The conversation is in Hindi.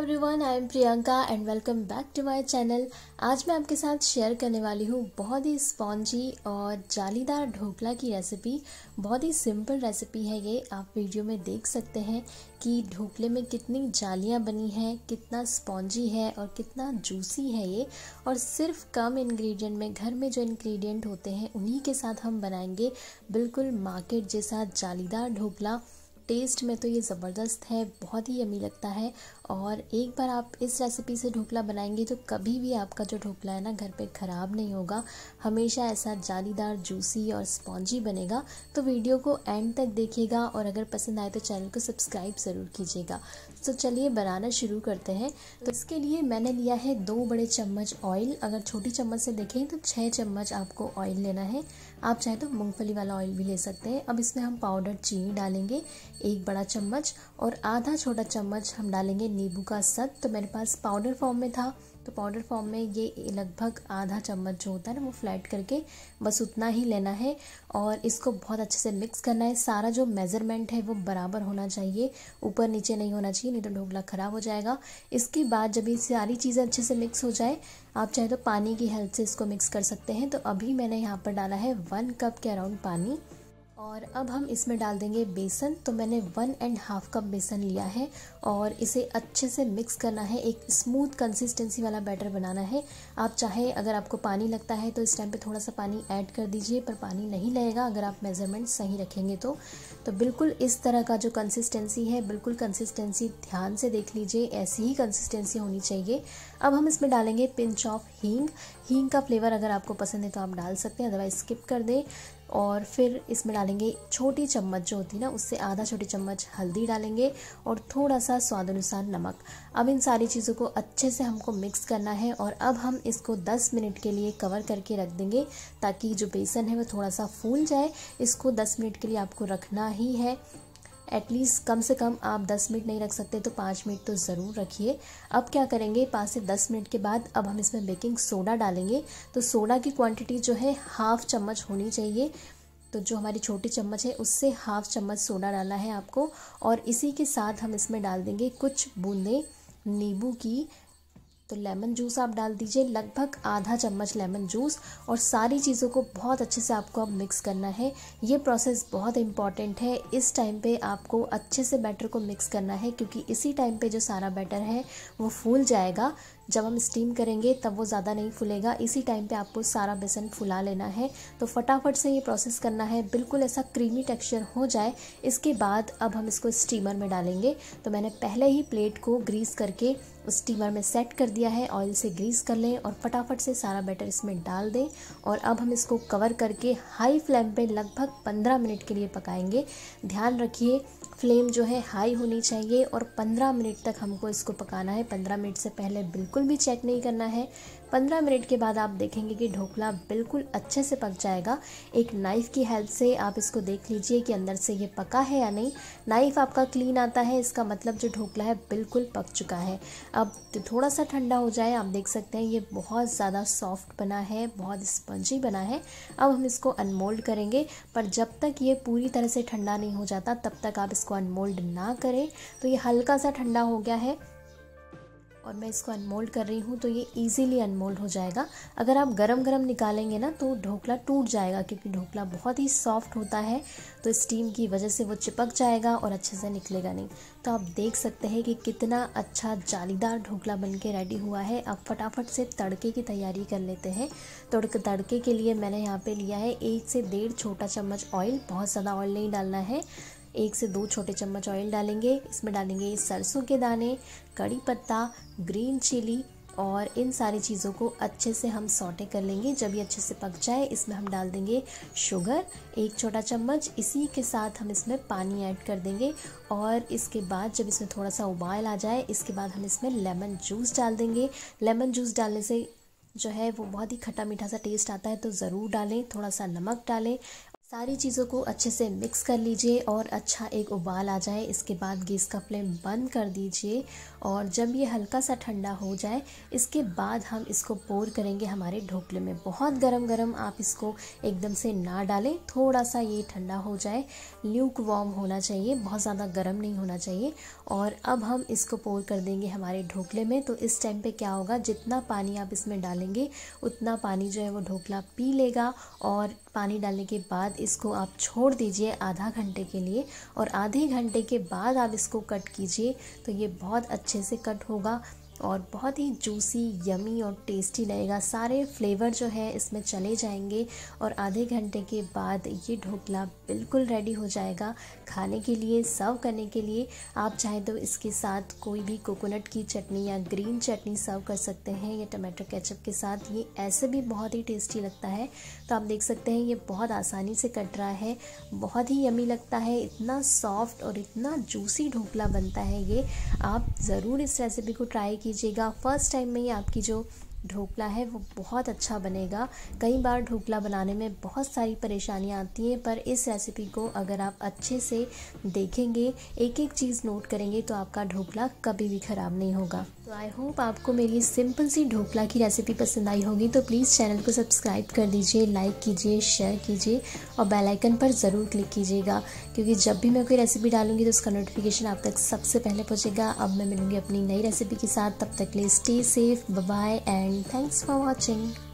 everyone I am Priyanka and welcome back to my channel आज मैं आपके साथ शेयर करने वाली हूँ बहुत ही स्पॉन्जी और जालीदार ढोकला की रेसिपी बहुत ही सिंपल रेसिपी है ये आप वीडियो में देख सकते हैं कि ढोकले में कितनी जालियाँ बनी हैं कितना स्पॉन्जी है और कितना जूसी है ये और सिर्फ कम इन्ग्रीडियंट में घर में जो इन्ग्रीडियंट होते हैं उन्हीं के साथ हम बनाएंगे बिल्कुल मार्केट जैसा जालीदार ढोकला टेस्ट में तो ये ज़बरदस्त है बहुत ही यमी लगता है और एक बार आप इस रेसिपी से ढोकला बनाएंगे तो कभी भी आपका जो ढोकला है ना घर पे ख़राब नहीं होगा हमेशा ऐसा जालीदार जूसी और स्पॉन्जी बनेगा तो वीडियो को एंड तक देखिएगा और अगर पसंद आए तो चैनल को सब्सक्राइब ज़रूर कीजिएगा तो चलिए बनाना शुरू करते हैं तो इसके लिए मैंने लिया है दो बड़े चम्मच ऑयल अगर छोटी चम्मच से देखें तो छः चम्मच आपको ऑयल लेना है आप चाहे तो मूँगफली वाला ऑयल भी ले सकते हैं अब इसमें हम पाउडर चीनी डालेंगे एक बड़ा चम्मच और आधा छोटा चम्मच हम डालेंगे नींबू का सत तो मेरे पास पाउडर फॉर्म में था तो पाउडर फॉर्म में ये लगभग आधा चम्मच जो होता है ना वो फ्लैट करके बस उतना ही लेना है और इसको बहुत अच्छे से मिक्स करना है सारा जो मेज़रमेंट है वो बराबर होना चाहिए ऊपर नीचे नहीं होना चाहिए नहीं तो ढोकला ख़राब हो जाएगा इसके बाद जब ये सारी चीज़ें अच्छे से मिक्स हो जाए आप चाहे तो पानी की हेल्प से इसको मिक्स कर सकते हैं तो अभी मैंने यहाँ पर डाला है वन कप के अराउंड पानी और अब हम इसमें डाल देंगे बेसन तो मैंने वन एंड हाफ कप बेसन लिया है और इसे अच्छे से मिक्स करना है एक स्मूथ कंसिस्टेंसी वाला बैटर बनाना है आप चाहे अगर आपको पानी लगता है तो इस टाइम पे थोड़ा सा पानी ऐड कर दीजिए पर पानी नहीं लगेगा अगर आप मेज़रमेंट सही रखेंगे तो तो बिल्कुल इस तरह का जो कंसिस्टेंसी है बिल्कुल कंसिस्टेंसी ध्यान से देख लीजिए ऐसी ही कंसिस्टेंसी होनी चाहिए अब हम इसमें डालेंगे पिंच ऑफ हींग हींग का फ्लेवर अगर आपको पसंद है तो आप डाल सकते हैं अदरवाइज स्किप कर दें और फिर इसमें डालेंगे छोटी चम्मच जो होती है ना उससे आधा छोटी चम्मच हल्दी डालेंगे और थोड़ा सा स्वाद अनुसार नमक अब इन सारी चीज़ों को अच्छे से हमको मिक्स करना है और अब हम इसको 10 मिनट के लिए कवर करके रख देंगे ताकि जो बेसन है वो थोड़ा सा फूल जाए इसको 10 मिनट के लिए आपको रखना ही है एटलीस्ट कम से कम आप दस मिनट नहीं रख सकते तो पाँच मिनट तो ज़रूर रखिए अब क्या करेंगे पाँच से दस मिनट के बाद अब हम इसमें बेकिंग सोडा डालेंगे तो सोडा की क्वांटिटी जो है हाफ चम्मच होनी चाहिए तो जो हमारी छोटी चम्मच है उससे हाफ चम्मच सोडा डाला है आपको और इसी के साथ हम इसमें डाल देंगे कुछ बूंदें नींबू की तो लेमन जूस आप डाल दीजिए लगभग आधा चम्मच लेमन जूस और सारी चीज़ों को बहुत अच्छे से आपको अब मिक्स करना है ये प्रोसेस बहुत इंपॉर्टेंट है इस टाइम पे आपको अच्छे से बैटर को मिक्स करना है क्योंकि इसी टाइम पे जो सारा बैटर है वो फूल जाएगा जब हम स्टीम करेंगे तब वो ज़्यादा नहीं फूलेगा इसी टाइम पे आपको सारा बेसन फुला लेना है तो फटाफट से ये प्रोसेस करना है बिल्कुल ऐसा क्रीमी टेक्सचर हो जाए इसके बाद अब हम इसको स्टीमर में डालेंगे तो मैंने पहले ही प्लेट को ग्रीस करके स्टीमर में सेट कर दिया है ऑयल से ग्रीस कर लें और फटाफट से सारा बैटर इसमें डाल दें और अब हम इसको कवर करके हाई फ्लेम पे लगभग 15 मिनट के लिए पकाएंगे ध्यान रखिए फ्लेम जो है हाई होनी चाहिए और 15 मिनट तक हमको इसको पकाना है 15 मिनट से पहले बिल्कुल भी चेक नहीं करना है 15 मिनट के बाद आप देखेंगे कि ढोकला बिल्कुल अच्छे से पक जाएगा एक नाइफ़ की हेल्प से आप इसको देख लीजिए कि अंदर से ये पका है या नहीं नाइफ़ आपका क्लीन आता है इसका मतलब जो ढोकला है बिल्कुल पक चुका है अब तो थोड़ा सा ठंडा हो जाए आप देख सकते हैं ये बहुत ज़्यादा सॉफ्ट बना है बहुत स्पंजी बना है अब हम इसको अनमोल्ड करेंगे पर जब तक ये पूरी तरह से ठंडा नहीं हो जाता तब तक आप इसको अनमोल्ड ना करें तो ये हल्का सा ठंडा हो गया है और मैं इसको अनमोल्ड कर रही हूँ तो ये इजीली अनमोल्ड हो जाएगा अगर आप गरम गरम निकालेंगे ना तो ढोकला टूट जाएगा क्योंकि ढोकला बहुत ही सॉफ्ट होता है तो स्टीम की वजह से वो चिपक जाएगा और अच्छे से निकलेगा नहीं तो आप देख सकते हैं कि कितना अच्छा जालीदार ढोकला बन के रेडी हुआ है अब फटाफट से तड़के की तैयारी कर लेते हैं तो तड़के के लिए मैंने यहाँ पर लिया है एक से डेढ़ छोटा चम्मच ऑयल बहुत ज़्यादा ऑयल नहीं डालना है एक से दो छोटे चम्मच ऑयल डालेंगे इसमें डालेंगे सरसों के दाने कड़ी पत्ता ग्रीन चिली और इन सारी चीज़ों को अच्छे से हम सौटे कर लेंगे जब ये अच्छे से पक जाए इसमें हम डाल देंगे शुगर एक छोटा चम्मच इसी के साथ हम इसमें पानी ऐड कर देंगे और इसके बाद जब इसमें थोड़ा सा उबाल आ जाए इसके बाद हम इसमें लेमन जूस डाल देंगे लेमन जूस डालने से जो है वो बहुत ही खट्टा मीठा सा टेस्ट आता है तो ज़रूर डालें थोड़ा सा नमक डालें सारी चीज़ों को अच्छे से मिक्स कर लीजिए और अच्छा एक उबाल आ जाए इसके बाद गैस का फ्लेम बंद कर दीजिए और जब ये हल्का सा ठंडा हो जाए इसके बाद हम इसको पोर करेंगे हमारे ढोकले में बहुत गरम गरम आप इसको एकदम से ना डालें थोड़ा सा ये ठंडा हो जाए ल्यूक वार्म होना चाहिए बहुत ज़्यादा गर्म नहीं होना चाहिए और अब हम इसको पोर कर देंगे हमारे ढोकले में तो इस टाइम पर क्या होगा जितना पानी आप इसमें डालेंगे उतना पानी जो है वो ढोकला पी लेगा और पानी डालने के बाद इसको आप छोड़ दीजिए आधा घंटे के लिए और आधे घंटे के बाद आप इसको कट कीजिए तो ये बहुत अच्छे से कट होगा और बहुत ही जूसी यमी और टेस्टी लगेगा सारे फ्लेवर जो है इसमें चले जाएंगे और आधे घंटे के बाद ये ढोकला बिल्कुल रेडी हो जाएगा खाने के लिए सर्व करने के लिए आप चाहे तो इसके साथ कोई भी कोकोनट की चटनी या ग्रीन चटनी सर्व कर सकते हैं या टमाटो केचप के साथ ये ऐसे भी बहुत ही टेस्टी लगता है तो आप देख सकते हैं ये बहुत आसानी से कट रहा है बहुत ही यमी लगता है इतना सॉफ्ट और इतना जूसी ढोकला बनता है ये आप ज़रूर इस रेसिपी को ट्राई कीजिएगा फर्स्ट टाइम में ही आपकी जो ढोकला है वो बहुत अच्छा बनेगा कई बार ढोकला बनाने में बहुत सारी परेशानियाँ आती हैं पर इस रेसिपी को अगर आप अच्छे से देखेंगे एक एक चीज़ नोट करेंगे तो आपका ढोकला कभी भी ख़राब नहीं होगा तो आई होप आपको मेरी सिंपल सी ढोकला की रेसिपी पसंद आई होगी तो प्लीज़ चैनल को सब्सक्राइब कर दीजिए लाइक कीजिए शेयर कीजिए और बेल आइकन पर ज़रूर क्लिक कीजिएगा क्योंकि जब भी मैं कोई रेसिपी डालूंगी तो उसका नोटिफिकेशन आप तक सबसे पहले पहुँचेगा अब मैं मिलूँगी अपनी नई रेसिपी के साथ तब तक ले stay safe bye and thanks for watching